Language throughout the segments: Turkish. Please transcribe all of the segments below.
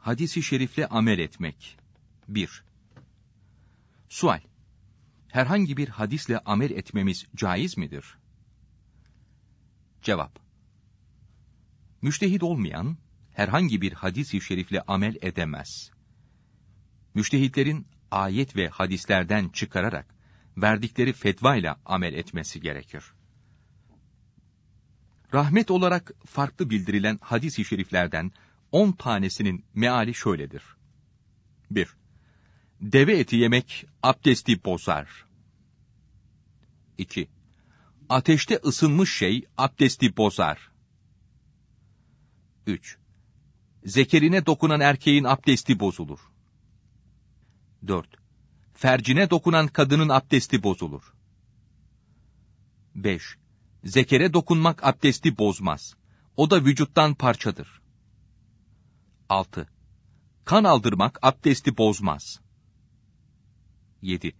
Hadisi şerifle amel etmek. 1. Sual. Herhangi bir hadisle amel etmemiz caiz midir? Cevap. Müştehid olmayan herhangi bir hadisi şerifle amel edemez. Müştehitlerin ayet ve hadislerden çıkararak verdikleri fetva ile amel etmesi gerekir. Rahmet olarak farklı bildirilen hadis-i şeriflerden on tanesinin meali şöyledir. 1. Deve eti yemek abdesti bozar. 2. Ateşte ısınmış şey abdesti bozar. 3. Zekerine dokunan erkeğin abdesti bozulur. 4. Fercine dokunan kadının abdesti bozulur. 5. Zekere dokunmak abdesti bozmaz. O da vücuttan parçadır. 6. Kan aldırmak abdesti bozmaz. 7.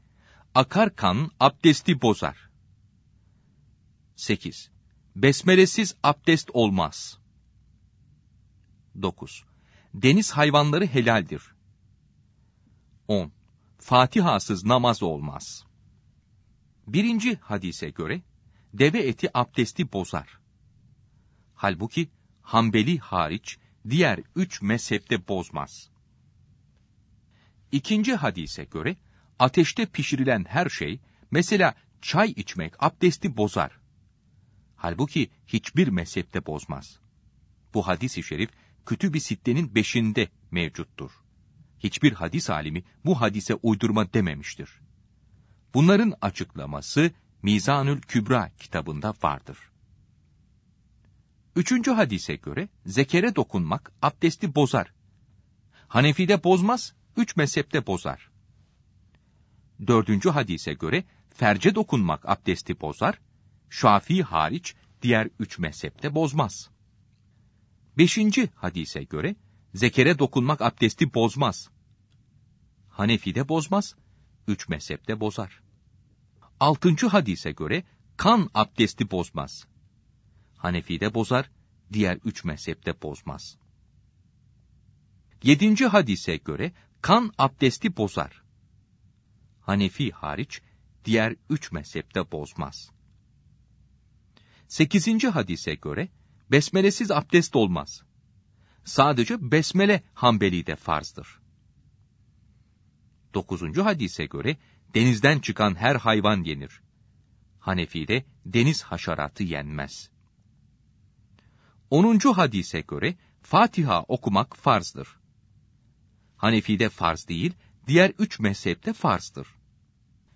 Akar kan abdesti bozar. 8. Besmelesiz abdest olmaz. 9. Deniz hayvanları helaldir. 10. Fatihasız namaz olmaz. Birinci hadise göre, deve eti abdesti bozar. Halbuki, Hanbeli hariç, diğer üç mezhepte bozmaz. İkinci hadise göre, ateşte pişirilen her şey, mesela çay içmek abdesti bozar. Halbuki hiçbir mezhepte bozmaz. Bu hadis-i şerif, Kütüb-i Sitte'nin beşinde mevcuttur. Hiçbir hadis alimi bu hadise uydurma dememiştir. Bunların açıklaması Mizanül Kübra kitabında vardır. Üçüncü hadise göre zekere dokunmak abdesti bozar. Hanefi'de bozmaz, üç mezhepte bozar. Dördüncü hadise göre ferce dokunmak abdesti bozar, Şafii hariç diğer üç mezhepte bozmaz. Beşinci hadise göre zekere dokunmak abdesti bozmaz. Hanefi'de bozmaz, üç mezhepte bozar. Altıncı hadise göre kan abdesti bozmaz. Hanefi'de bozar, diğer üç mezhepte bozmaz. Yedinci hadise göre kan abdesti bozar. Hanefi hariç diğer üç mezhepte bozmaz. Sekizinci hadise göre besmelesiz abdest olmaz. Sadece besmele Hanbeli'de farzdır. Dokuzuncu hadise göre denizden çıkan her hayvan yenir. Hanefi'de deniz haşeratı yenmez.'' 10. hadise göre Fatiha okumak farzdır. Hanefi'de farz değil, diğer üç mezhepte farzdır.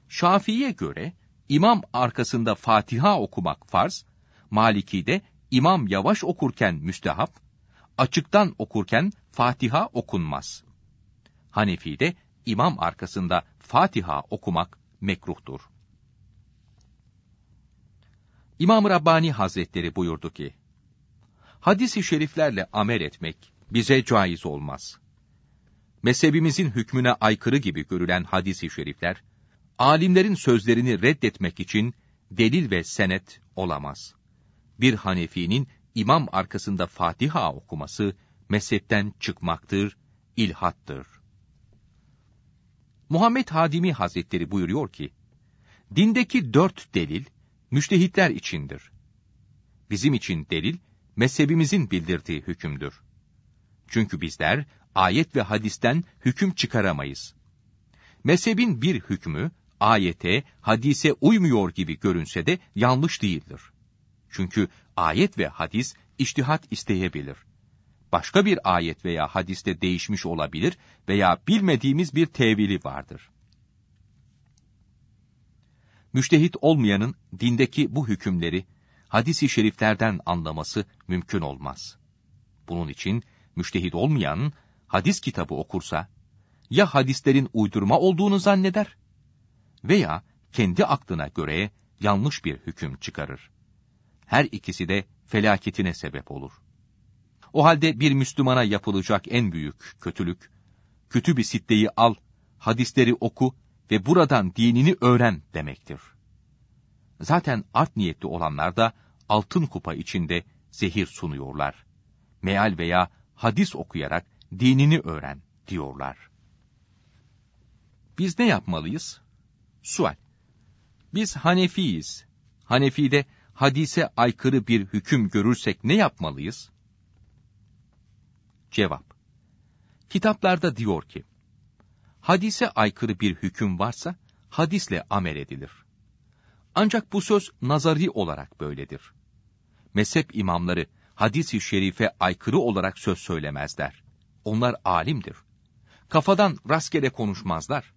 Şafii'ye göre imam arkasında Fatiha okumak farz, Maliki'de imam yavaş okurken müstehap, açıktan okurken Fatiha okunmaz. Hanefi'de imam arkasında Fatiha okumak mekruhtur. İmam Rabbani Hazretleri buyurdu ki, hadisi şeriflerle amel etmek bize caiz olmaz. Mezhebimizin hükmüne aykırı gibi görülen hadisi şerifler, alimlerin sözlerini reddetmek için delil ve senet olamaz. Bir Hanefi'nin imam arkasında Fatiha okuması mezhepten çıkmaktır, ilhattır. Muhammed Hadimi Hazretleri buyuruyor ki, dindeki dört delil, müştehitler içindir. Bizim için delil, mezhebimizin bildirdiği hükümdür. Çünkü bizler ayet ve hadisten hüküm çıkaramayız. Mezhebin bir hükmü ayete, hadise uymuyor gibi görünse de yanlış değildir. Çünkü ayet ve hadis iştihat isteyebilir. Başka bir ayet veya hadiste değişmiş olabilir veya bilmediğimiz bir tevili vardır. Müştehit olmayanın dindeki bu hükümleri hadisi şeriflerden anlaması mümkün olmaz. Bunun için müştehit olmayan hadis kitabı okursa ya hadislerin uydurma olduğunu zanneder veya kendi aklına göre yanlış bir hüküm çıkarır. Her ikisi de felaketine sebep olur. O halde bir Müslümana yapılacak en büyük kötülük, kötü bir sitteyi al, hadisleri oku ve buradan dinini öğren demektir. Zaten art niyetli olanlar da altın kupa içinde zehir sunuyorlar. Meal veya hadis okuyarak dinini öğren diyorlar. Biz ne yapmalıyız? Sual. Biz Hanefiyiz. Hanefi'de hadise aykırı bir hüküm görürsek ne yapmalıyız? Cevap. Kitaplarda diyor ki, hadise aykırı bir hüküm varsa hadisle amel edilir. Ancak bu söz nazari olarak böyledir. Mezhep imamları hadis-i şerife aykırı olarak söz söylemezler. Onlar alimdir. Kafadan rastgele konuşmazlar.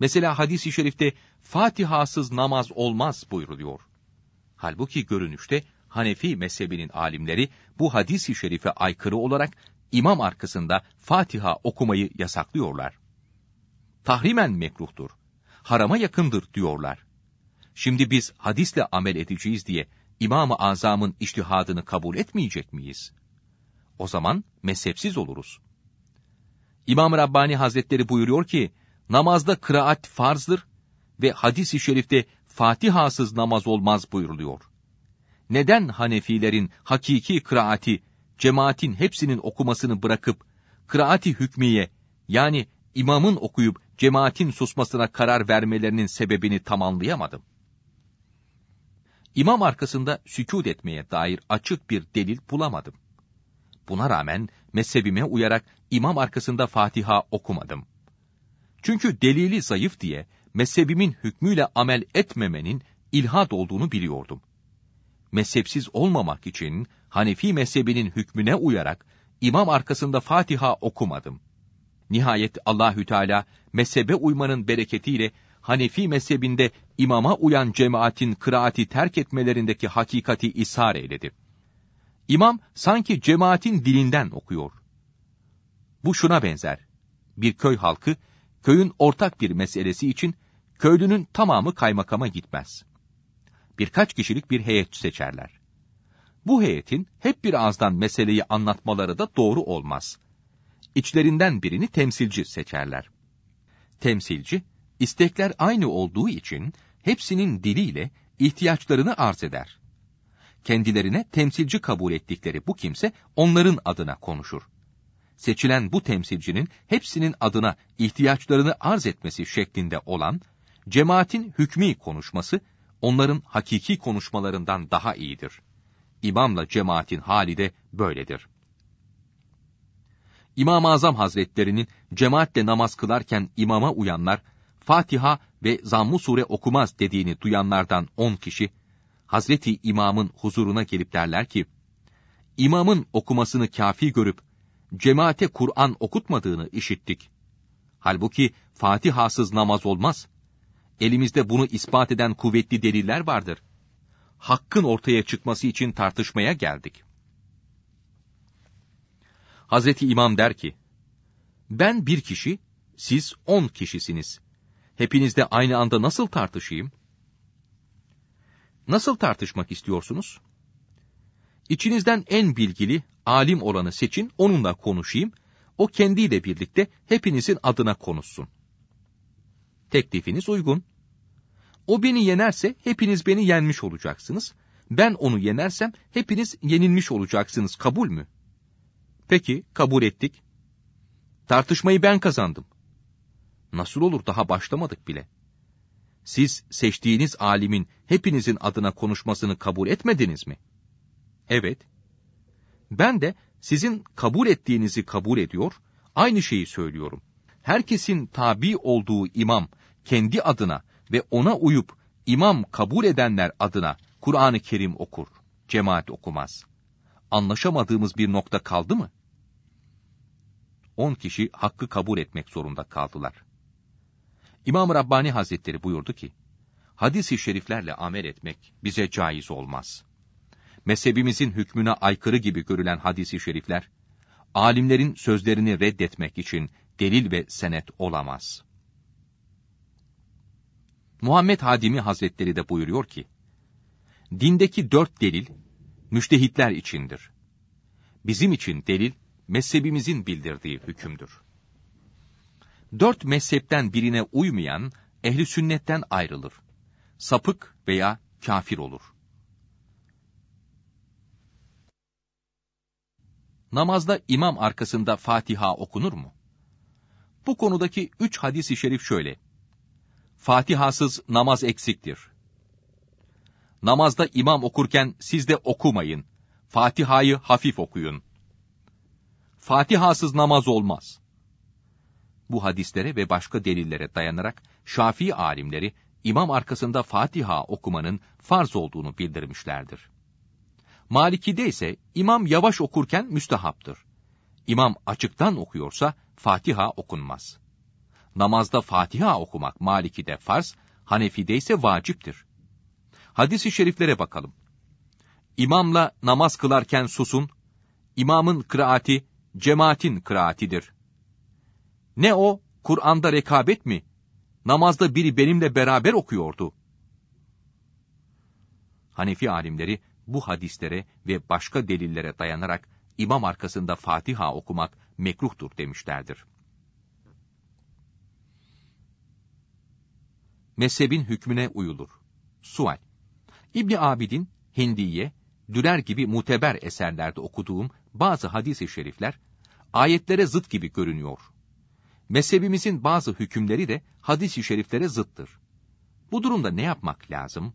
Mesela hadis-i şerifte Fatihasız namaz olmaz buyruluyor. Halbuki görünüşte Hanefi mezhebinin alimleri bu hadis-i şerife aykırı olarak imam arkasında Fatiha okumayı yasaklıyorlar. Tahrimen mekruhtur, harama yakındır diyorlar. Şimdi biz hadisle amel edeceğiz diye İmam-ı Azam'ın iştihadını kabul etmeyecek miyiz? O zaman mezhepsiz oluruz. İmam-ı Rabbani Hazretleri buyuruyor ki, namazda kıraat farzdır ve hadis-i şerifte Fatihasız namaz olmaz buyuruluyor. Neden Hanefilerin hakiki kıraati, cemaatin hepsinin okumasını bırakıp, kıraati hükmiye, yani imamın okuyup cemaatin susmasına karar vermelerinin sebebini tam anlayamadım.'' İmam arkasında sükût etmeye dair açık bir delil bulamadım. Buna rağmen mezhebime uyarak imam arkasında Fatiha okumadım. Çünkü delili zayıf diye mezhebimin hükmüyle amel etmemenin ilhad olduğunu biliyordum. Mezhepsiz olmamak için Hanefi mezhebinin hükmüne uyarak imam arkasında Fatiha okumadım. Nihayet Allahü Teala mezhebe uymanın bereketiyle Hanefi mezhebinde imama uyan cemaatin kıraati terk etmelerindeki hakikati ishar eyledi. İmam sanki cemaatin dilinden okuyor. Bu şuna benzer. Bir köy halkı, köyün ortak bir meselesi için köylünün tamamı kaymakama gitmez. Birkaç kişilik bir heyet seçerler. Bu heyetin hep bir ağızdan meseleyi anlatmaları da doğru olmaz. İçlerinden birini temsilci seçerler. Temsilci, istekler aynı olduğu için hepsinin diliyle ihtiyaçlarını arz eder. Kendilerine temsilci kabul ettikleri bu kimse onların adına konuşur. Seçilen bu temsilcinin hepsinin adına ihtiyaçlarını arz etmesi şeklinde olan cemaatin hükmü konuşması onların hakiki konuşmalarından daha iyidir. İmamla cemaatin hali de böyledir. İmam-ı Azam Hazretlerinin cemaatle namaz kılarken imama uyanlar Fatiha ve zamm Sure okumaz dediğini duyanlardan on kişi, Hazreti İmam'ın huzuruna gelip derler ki, İmam'ın okumasını kafi görüp, cemaate Kur'an okutmadığını işittik. Halbuki Fatiha'sız namaz olmaz. Elimizde bunu ispat eden kuvvetli deliller vardır. Hakkın ortaya çıkması için tartışmaya geldik. Hazreti İmam der ki, ben bir kişi, siz on kişisiniz. Hepinizde aynı anda nasıl tartışayım? Nasıl tartışmak istiyorsunuz? İçinizden en bilgili, alim olanı seçin, onunla konuşayım. O kendiyle birlikte hepinizin adına konuşsun. Teklifiniz uygun. O beni yenerse hepiniz beni yenmiş olacaksınız. Ben onu yenersem hepiniz yenilmiş olacaksınız. Kabul mü? Peki, kabul ettik. Tartışmayı ben kazandım. Nasıl olur daha başlamadık bile. Siz seçtiğiniz alimin hepinizin adına konuşmasını kabul etmediniz mi? Evet. Ben de sizin kabul ettiğinizi kabul ediyor, aynı şeyi söylüyorum. Herkesin tabi olduğu imam kendi adına ve ona uyup imam kabul edenler adına Kur'an-ı Kerim okur, cemaat okumaz. Anlaşamadığımız bir nokta kaldı mı? On kişi hakkı kabul etmek zorunda kaldılar. İmam-ı Rabbani Hazretleri buyurdu ki, hadis-i şeriflerle amel etmek bize caiz olmaz. Mezhebimizin hükmüne aykırı gibi görülen hadis-i şerifler, alimlerin sözlerini reddetmek için delil ve senet olamaz. Muhammed Hadimi Hazretleri de buyuruyor ki, dindeki dört delil, müştehitler içindir. Bizim için delil, mezhebimizin bildirdiği hükümdür dört mezhepten birine uymayan ehli sünnetten ayrılır. Sapık veya kafir olur. Namazda imam arkasında Fatiha okunur mu? Bu konudaki üç hadis-i şerif şöyle. Fatihasız namaz eksiktir. Namazda imam okurken siz de okumayın. Fatiha'yı hafif okuyun. Fatihasız namaz olmaz.'' bu hadislere ve başka delillere dayanarak Şafii alimleri imam arkasında Fatiha okumanın farz olduğunu bildirmişlerdir. Maliki'de ise imam yavaş okurken müstehaptır. İmam açıktan okuyorsa Fatiha okunmaz. Namazda Fatiha okumak Maliki'de farz, Hanefi'de ise vaciptir. Hadis-i şeriflere bakalım. İmamla namaz kılarken susun, İmamın kıraati cemaatin kıraatidir ne o, Kur'an'da rekabet mi? Namazda biri benimle beraber okuyordu. Hanefi alimleri bu hadislere ve başka delillere dayanarak imam arkasında Fatiha okumak mekruhtur demişlerdir. Mezhebin hükmüne uyulur. Sual İbni Abidin, Hindiye, Dürer gibi muteber eserlerde okuduğum bazı hadis-i şerifler, ayetlere zıt gibi görünüyor Mezhebimizin bazı hükümleri de hadis-i şeriflere zıttır. Bu durumda ne yapmak lazım?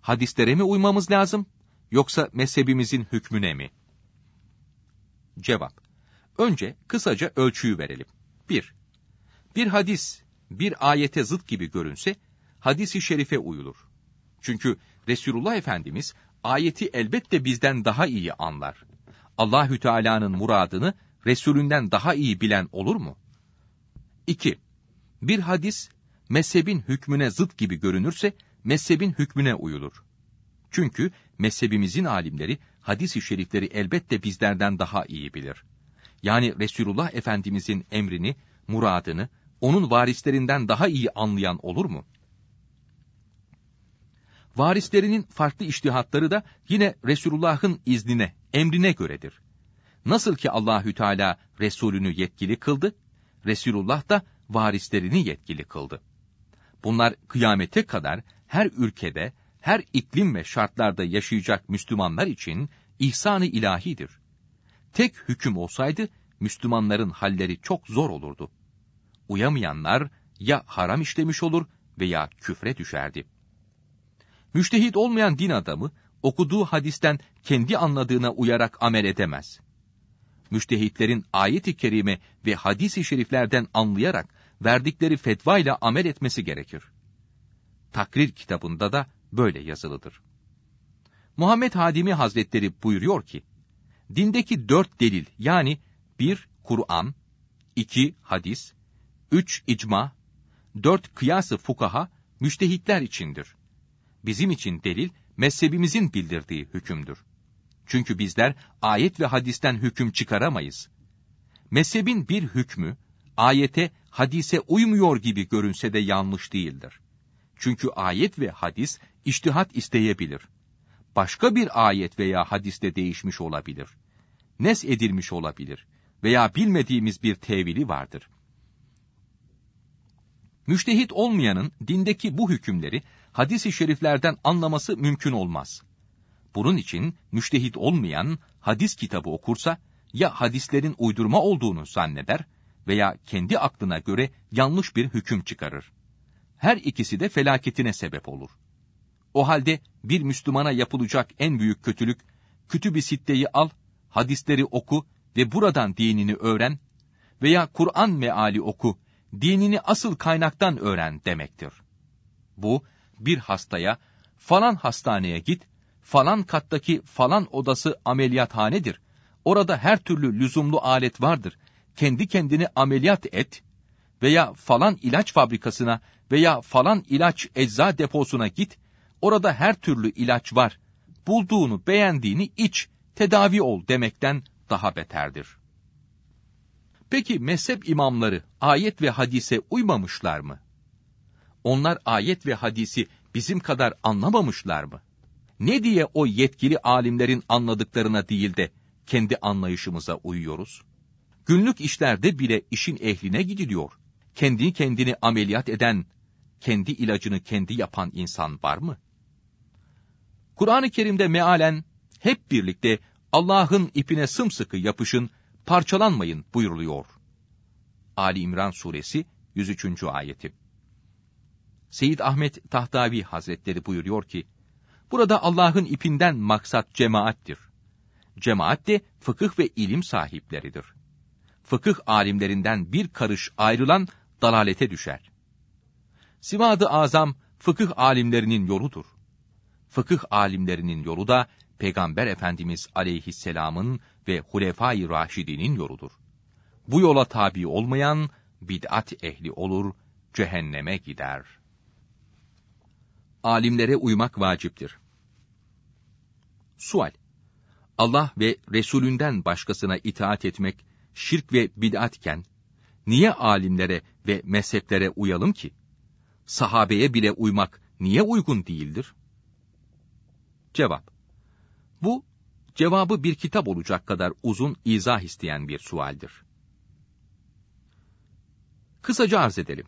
Hadislere mi uymamız lazım? Yoksa mezhebimizin hükmüne mi? Cevap. Önce kısaca ölçüyü verelim. 1. Bir hadis bir ayete zıt gibi görünse hadis-i şerife uyulur. Çünkü Resulullah Efendimiz ayeti elbette bizden daha iyi anlar. Allahü Teala'nın muradını Resulünden daha iyi bilen olur mu? 2. Bir hadis mezhebin hükmüne zıt gibi görünürse mezhebin hükmüne uyulur. Çünkü mezhebimizin alimleri hadis-i şerifleri elbette bizlerden daha iyi bilir. Yani Resulullah Efendimizin emrini, muradını, onun varislerinden daha iyi anlayan olur mu? Varislerinin farklı iştihatları da yine Resulullah'ın iznine, emrine göredir. Nasıl ki Allahü Teala Resulünü yetkili kıldı, Resulullah da varislerini yetkili kıldı. Bunlar kıyamete kadar her ülkede, her iklim ve şartlarda yaşayacak Müslümanlar için ihsanı ilahidir. Tek hüküm olsaydı Müslümanların halleri çok zor olurdu. Uyamayanlar ya haram işlemiş olur veya küfre düşerdi. Müştehit olmayan din adamı okuduğu hadisten kendi anladığına uyarak amel edemez müştehitlerin ayet-i kerime ve hadis-i şeriflerden anlayarak verdikleri fetva ile amel etmesi gerekir. Takrir kitabında da böyle yazılıdır. Muhammed Hadimi Hazretleri buyuruyor ki, dindeki dört delil yani bir Kur'an, iki hadis, üç icma, dört kıyası fukaha müştehitler içindir. Bizim için delil mezhebimizin bildirdiği hükümdür. Çünkü bizler ayet ve hadisten hüküm çıkaramayız. Mezhebin bir hükmü, ayete, hadise uymuyor gibi görünse de yanlış değildir. Çünkü ayet ve hadis iştihat isteyebilir. Başka bir ayet veya hadiste değişmiş olabilir. Nes edilmiş olabilir veya bilmediğimiz bir tevili vardır. Müştehit olmayanın dindeki bu hükümleri hadisi şeriflerden anlaması mümkün olmaz. Bunun için müştehit olmayan hadis kitabı okursa ya hadislerin uydurma olduğunu zanneder veya kendi aklına göre yanlış bir hüküm çıkarır. Her ikisi de felaketine sebep olur. O halde bir Müslümana yapılacak en büyük kötülük, kütüb-i sitteyi al, hadisleri oku ve buradan dinini öğren veya Kur'an meali oku, dinini asıl kaynaktan öğren demektir. Bu, bir hastaya, falan hastaneye git, falan kattaki falan odası ameliyathanedir. Orada her türlü lüzumlu alet vardır. Kendi kendini ameliyat et veya falan ilaç fabrikasına veya falan ilaç ecza deposuna git. Orada her türlü ilaç var. Bulduğunu beğendiğini iç, tedavi ol demekten daha beterdir. Peki mezhep imamları ayet ve hadise uymamışlar mı? Onlar ayet ve hadisi bizim kadar anlamamışlar mı? ne diye o yetkili alimlerin anladıklarına değil de kendi anlayışımıza uyuyoruz? Günlük işlerde bile işin ehline gidiliyor. Kendi kendini ameliyat eden, kendi ilacını kendi yapan insan var mı? Kur'an-ı Kerim'de mealen hep birlikte Allah'ın ipine sımsıkı yapışın, parçalanmayın buyuruluyor. Ali İmran suresi 103. ayeti. Seyyid Ahmet Tahtavi Hazretleri buyuruyor ki, Burada Allah'ın ipinden maksat cemaattir. Cemaat de fıkıh ve ilim sahipleridir. Fıkıh alimlerinden bir karış ayrılan dalalete düşer. Sivadı azam fıkıh alimlerinin yoludur. Fıkıh alimlerinin yolu da Peygamber Efendimiz aleyhisselamın ve Hulefai Raşidinin yoludur. Bu yola tabi olmayan bid'at ehli olur, cehenneme gider.'' alimlere uymak vaciptir. Sual Allah ve Resulünden başkasına itaat etmek şirk ve bid'atken, niye alimlere ve mezheplere uyalım ki? Sahabeye bile uymak niye uygun değildir? Cevap Bu, cevabı bir kitap olacak kadar uzun izah isteyen bir sualdir. Kısaca arz edelim.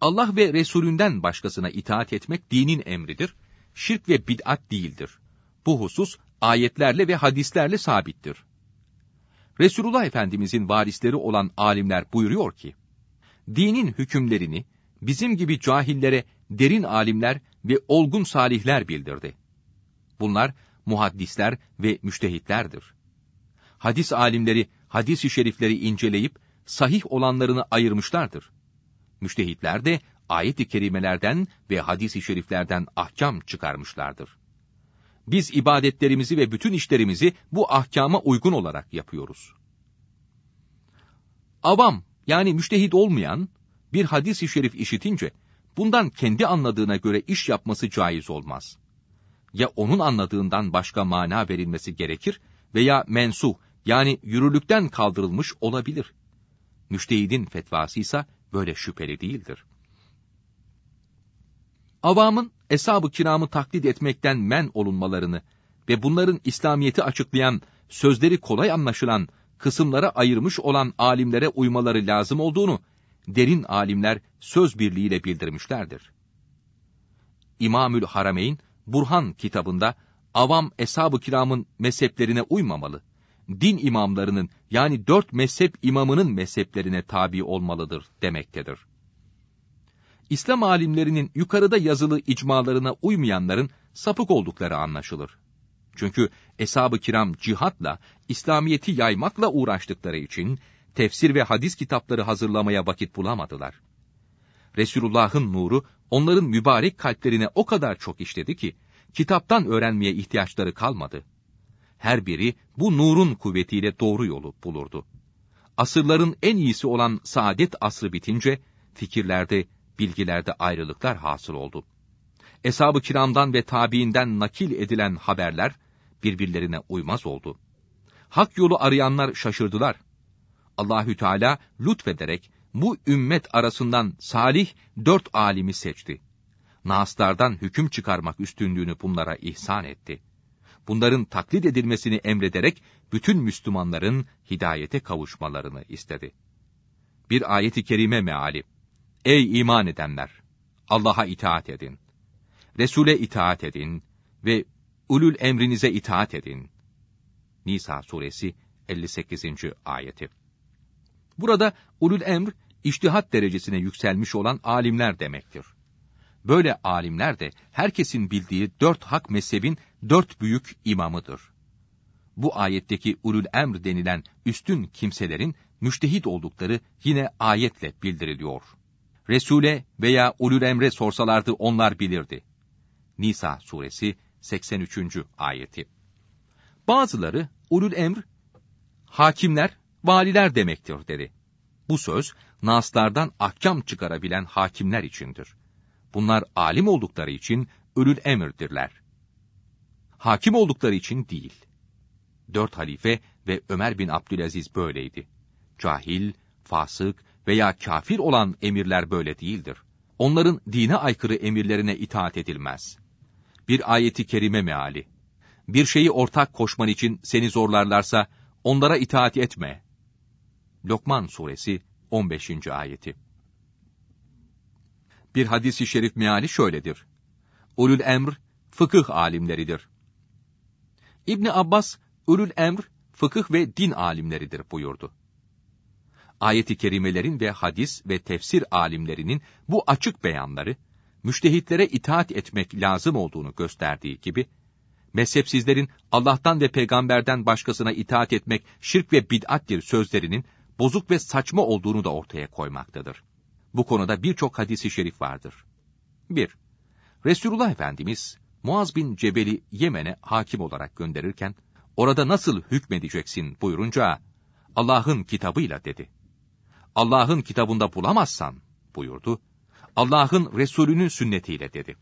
Allah ve Resulünden başkasına itaat etmek dinin emridir. Şirk ve bid'at değildir. Bu husus ayetlerle ve hadislerle sabittir. Resulullah Efendimizin varisleri olan alimler buyuruyor ki, dinin hükümlerini bizim gibi cahillere derin alimler ve olgun salihler bildirdi. Bunlar muhaddisler ve müştehitlerdir. Hadis alimleri hadis-i şerifleri inceleyip sahih olanlarını ayırmışlardır. Müştehitler de ayet-i kerimelerden ve hadis-i şeriflerden ahkam çıkarmışlardır. Biz ibadetlerimizi ve bütün işlerimizi bu ahkama uygun olarak yapıyoruz. Avam yani müştehit olmayan bir hadis-i şerif işitince bundan kendi anladığına göre iş yapması caiz olmaz. Ya onun anladığından başka mana verilmesi gerekir veya mensuh yani yürürlükten kaldırılmış olabilir. Müştehidin fetvası ise böyle şüpheli değildir. Avamın eshab-ı kiramı taklit etmekten men olunmalarını ve bunların İslamiyet'i açıklayan, sözleri kolay anlaşılan, kısımlara ayırmış olan alimlere uymaları lazım olduğunu derin alimler söz birliğiyle bildirmişlerdir. İmamül Harameyn Burhan kitabında avam eshab-ı kiramın mezheplerine uymamalı din imamlarının yani dört mezhep imamının mezheplerine tabi olmalıdır demektedir. İslam alimlerinin yukarıda yazılı icmalarına uymayanların sapık oldukları anlaşılır. Çünkü eshab-ı kiram cihatla, İslamiyeti yaymakla uğraştıkları için tefsir ve hadis kitapları hazırlamaya vakit bulamadılar. Resulullah'ın nuru onların mübarek kalplerine o kadar çok işledi ki kitaptan öğrenmeye ihtiyaçları kalmadı her biri bu nurun kuvvetiyle doğru yolu bulurdu. Asırların en iyisi olan saadet asrı bitince, fikirlerde, bilgilerde ayrılıklar hasıl oldu. Eshab-ı kiramdan ve tabiinden nakil edilen haberler, birbirlerine uymaz oldu. Hak yolu arayanlar şaşırdılar. Allahü Teala lütfederek bu ümmet arasından salih dört alimi seçti. Naslardan hüküm çıkarmak üstünlüğünü bunlara ihsan etti.'' bunların taklit edilmesini emrederek bütün Müslümanların hidayete kavuşmalarını istedi. Bir ayeti kerime meali. Ey iman edenler! Allah'a itaat edin. Resul'e itaat edin ve ulul emrinize itaat edin. Nisa suresi 58. ayeti. Burada ulul emr, iştihat derecesine yükselmiş olan alimler demektir. Böyle alimler de herkesin bildiği dört hak mezhebin dört büyük imamıdır. Bu ayetteki ulul emr denilen üstün kimselerin müştehit oldukları yine ayetle bildiriliyor. Resule veya ulul emre sorsalardı onlar bilirdi. Nisa suresi 83. ayeti. Bazıları ulul emr, hakimler, valiler demektir dedi. Bu söz, naslardan ahkam çıkarabilen hakimler içindir. Bunlar alim oldukları için ölül emirdirler. Hakim oldukları için değil. Dört halife ve Ömer bin Abdülaziz böyleydi. Cahil, fasık veya kafir olan emirler böyle değildir. Onların dine aykırı emirlerine itaat edilmez. Bir ayeti kerime meali. Bir şeyi ortak koşman için seni zorlarlarsa onlara itaat etme. Lokman suresi 15. ayeti bir hadisi şerif meali şöyledir. Ulul emr, fıkıh alimleridir. İbni Abbas, ulul emr, fıkıh ve din alimleridir buyurdu. Ayet-i kerimelerin ve hadis ve tefsir alimlerinin bu açık beyanları, müştehitlere itaat etmek lazım olduğunu gösterdiği gibi, mezhepsizlerin Allah'tan ve peygamberden başkasına itaat etmek şirk ve bid'attir sözlerinin bozuk ve saçma olduğunu da ortaya koymaktadır. Bu konuda birçok hadisi şerif vardır. 1. Resulullah Efendimiz Muaz bin Cebel'i Yemen'e hakim olarak gönderirken, orada nasıl hükmedeceksin buyurunca, Allah'ın kitabıyla dedi. Allah'ın kitabında bulamazsan buyurdu. Allah'ın Resulünün sünnetiyle dedi.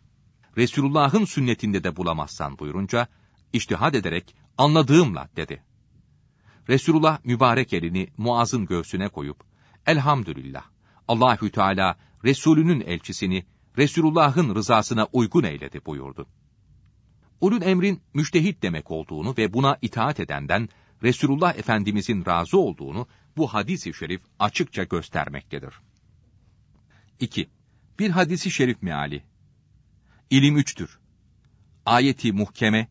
Resulullah'ın sünnetinde de bulamazsan buyurunca, iştihad ederek anladığımla dedi. Resulullah mübarek elini Muaz'ın göğsüne koyup, elhamdülillah Allahü Teala Resulünün elçisini Resulullah'ın rızasına uygun eyledi buyurdu. Ulul emrin müştehit demek olduğunu ve buna itaat edenden Resulullah Efendimizin razı olduğunu bu hadis-i şerif açıkça göstermektedir. 2. Bir hadisi şerif meali. İlim üçtür. Ayeti muhkeme,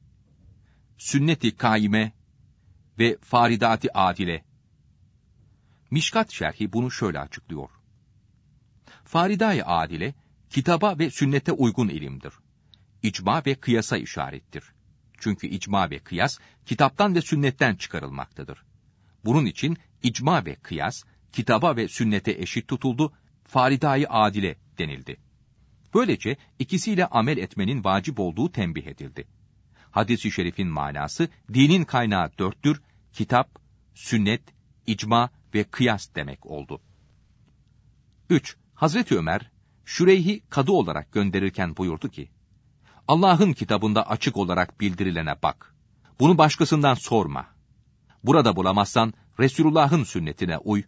sünneti kaime ve faridati adile. Mişkat şerhi bunu şöyle açıklıyor. Fariday adile, kitaba ve sünnete uygun ilimdir. İcma ve kıyasa işarettir. Çünkü icma ve kıyas, kitaptan ve sünnetten çıkarılmaktadır. Bunun için icma ve kıyas, kitaba ve sünnete eşit tutuldu, faridayı adile denildi. Böylece ikisiyle amel etmenin vacip olduğu tembih edildi. Hadis-i şerifin manası, dinin kaynağı dörttür, kitap, sünnet, icma ve kıyas demek oldu. 3. Hazreti Ömer, Şüreyh'i kadı olarak gönderirken buyurdu ki, Allah'ın kitabında açık olarak bildirilene bak. Bunu başkasından sorma. Burada bulamazsan Resulullah'ın sünnetine uy.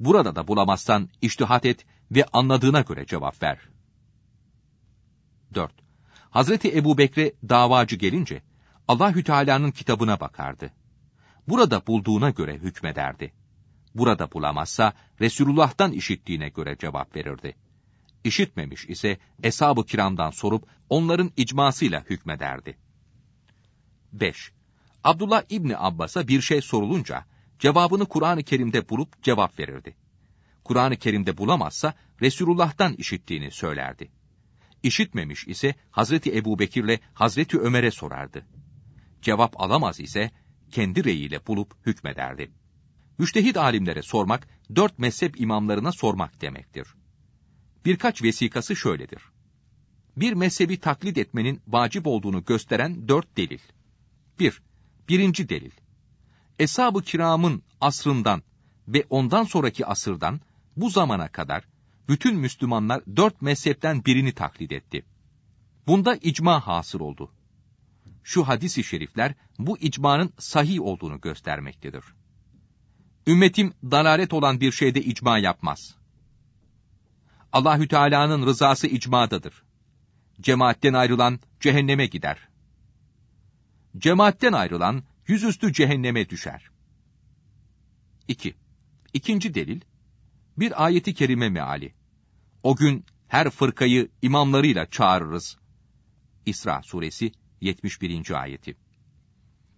Burada da bulamazsan iştihat et ve anladığına göre cevap ver. 4. Hazreti Ebu Bekre davacı gelince Allahü Teala'nın kitabına bakardı. Burada bulduğuna göre hükmederdi burada bulamazsa Resulullah'tan işittiğine göre cevap verirdi. İşitmemiş ise eshab-ı kiramdan sorup onların icmasıyla hükmederdi. 5. Abdullah İbni Abbas'a bir şey sorulunca cevabını Kur'an-ı Kerim'de bulup cevap verirdi. Kur'an-ı Kerim'de bulamazsa Resulullah'tan işittiğini söylerdi. İşitmemiş ise Hazreti Ebu Bekir'le Hazreti Ömer'e sorardı. Cevap alamaz ise kendi reyiyle bulup hükmederdi. Müştehid alimlere sormak, dört mezhep imamlarına sormak demektir. Birkaç vesikası şöyledir. Bir mezhebi taklit etmenin vacip olduğunu gösteren dört delil. 1. Bir, birinci delil. Eshab-ı kiramın asrından ve ondan sonraki asırdan bu zamana kadar bütün Müslümanlar dört mezhepten birini taklit etti. Bunda icma hasır oldu. Şu hadisi şerifler bu icmanın sahih olduğunu göstermektedir. Ümmetim dalalet olan bir şeyde icma yapmaz. Allahü Teala'nın rızası icmadadır. Cemaatten ayrılan cehenneme gider. Cemaatten ayrılan yüzüstü cehenneme düşer. 2. İki, ikinci delil, bir ayeti kerime meali. O gün her fırkayı imamlarıyla çağırırız. İsra suresi 71. ayeti.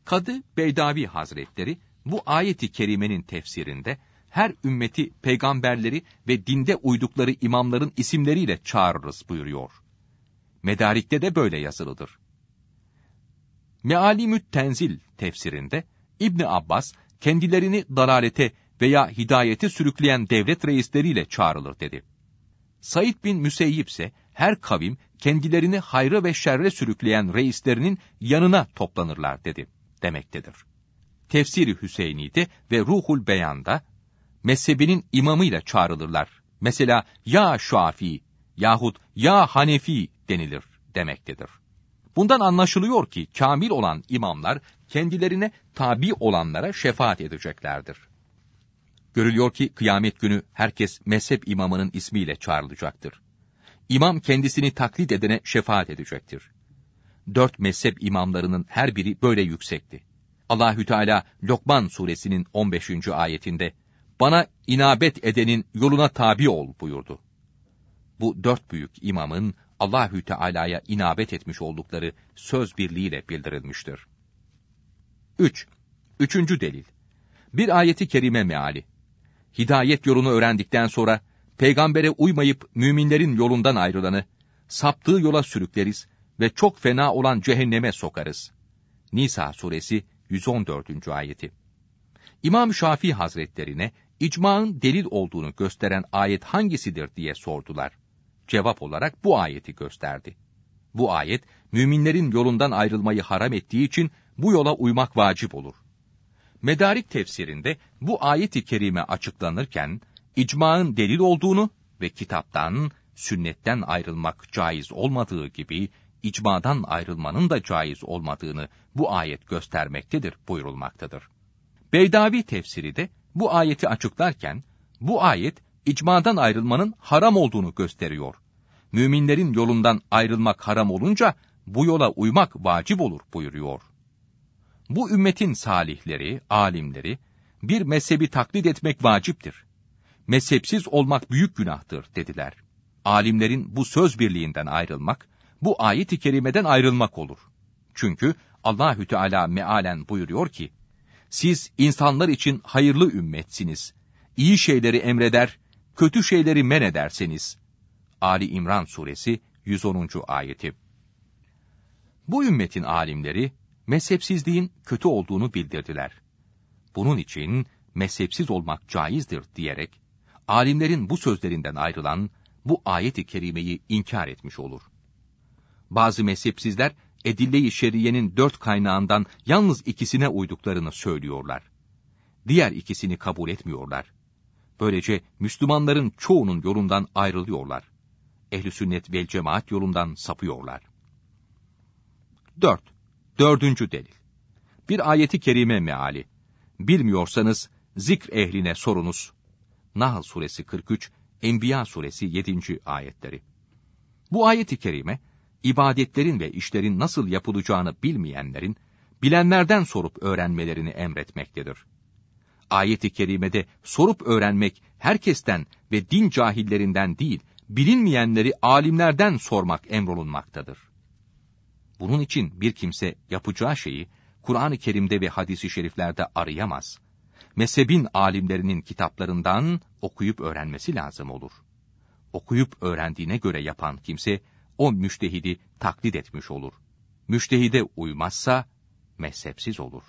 Kadı Beydavi Hazretleri bu ayeti kerimenin tefsirinde her ümmeti peygamberleri ve dinde uydukları imamların isimleriyle çağırırız buyuruyor. Medarik'te de böyle yazılıdır. Mealimü't Tenzil tefsirinde İbni Abbas kendilerini dalalete veya hidayete sürükleyen devlet reisleriyle çağrılır dedi. Said bin Müseyyip ise her kavim kendilerini hayrı ve şerre sürükleyen reislerinin yanına toplanırlar dedi demektedir. Tefsiri Hüseyni'de ve Ruhul Beyan'da mezhebinin imamıyla çağrılırlar. Mesela ya Şafii yahut ya Hanefi denilir demektedir. Bundan anlaşılıyor ki kamil olan imamlar kendilerine tabi olanlara şefaat edeceklerdir. Görülüyor ki kıyamet günü herkes mezhep imamının ismiyle çağrılacaktır. İmam kendisini taklit edene şefaat edecektir. Dört mezhep imamlarının her biri böyle yüksekti. Allahü Teala Lokman suresinin 15. ayetinde bana inabet edenin yoluna tabi ol buyurdu. Bu dört büyük imamın Allahü Teala'ya inabet etmiş oldukları söz birliğiyle bildirilmiştir. 3. Üç, üçüncü delil. Bir ayeti kerime meali. Hidayet yolunu öğrendikten sonra peygambere uymayıp müminlerin yolundan ayrılanı saptığı yola sürükleriz ve çok fena olan cehenneme sokarız. Nisa suresi 114. ayeti. İmam Şafii Hazretlerine icmağın delil olduğunu gösteren ayet hangisidir diye sordular. Cevap olarak bu ayeti gösterdi. Bu ayet müminlerin yolundan ayrılmayı haram ettiği için bu yola uymak vacip olur. Medarik tefsirinde bu ayeti kerime açıklanırken icmağın delil olduğunu ve kitaptan, sünnetten ayrılmak caiz olmadığı gibi icmadan ayrılmanın da caiz olmadığını bu ayet göstermektedir buyurulmaktadır. Beydavi tefsiri de bu ayeti açıklarken, bu ayet icmadan ayrılmanın haram olduğunu gösteriyor. Müminlerin yolundan ayrılmak haram olunca bu yola uymak vacip olur buyuruyor. Bu ümmetin salihleri, alimleri bir mezhebi taklit etmek vaciptir. Mezhepsiz olmak büyük günahtır dediler. Alimlerin bu söz birliğinden ayrılmak bu ayet-i kerimeden ayrılmak olur. Çünkü Allahü Teala mealen buyuruyor ki, siz insanlar için hayırlı ümmetsiniz. İyi şeyleri emreder, kötü şeyleri men ederseniz. Ali İmran suresi 110. ayeti. Bu ümmetin alimleri mezhepsizliğin kötü olduğunu bildirdiler. Bunun için mezhepsiz olmak caizdir diyerek alimlerin bu sözlerinden ayrılan bu ayet-i kerimeyi inkar etmiş olur. Bazı mezhepsizler Edille-i Şeriye'nin dört kaynağından yalnız ikisine uyduklarını söylüyorlar. Diğer ikisini kabul etmiyorlar. Böylece Müslümanların çoğunun yolundan ayrılıyorlar. Ehli sünnet vel cemaat yolundan sapıyorlar. 4. Dördüncü delil. Bir ayeti kerime meali. Bilmiyorsanız zikr ehline sorunuz. Nahl suresi 43, Enbiya suresi 7. ayetleri. Bu ayeti kerime ibadetlerin ve işlerin nasıl yapılacağını bilmeyenlerin, bilenlerden sorup öğrenmelerini emretmektedir. Ayet-i kerimede sorup öğrenmek herkesten ve din cahillerinden değil, bilinmeyenleri alimlerden sormak emrolunmaktadır. Bunun için bir kimse yapacağı şeyi Kur'an-ı Kerim'de ve hadisi şeriflerde arayamaz. Mezhebin alimlerinin kitaplarından okuyup öğrenmesi lazım olur. Okuyup öğrendiğine göre yapan kimse o müştehidi taklit etmiş olur. Müştehide uymazsa mezhepsiz olur.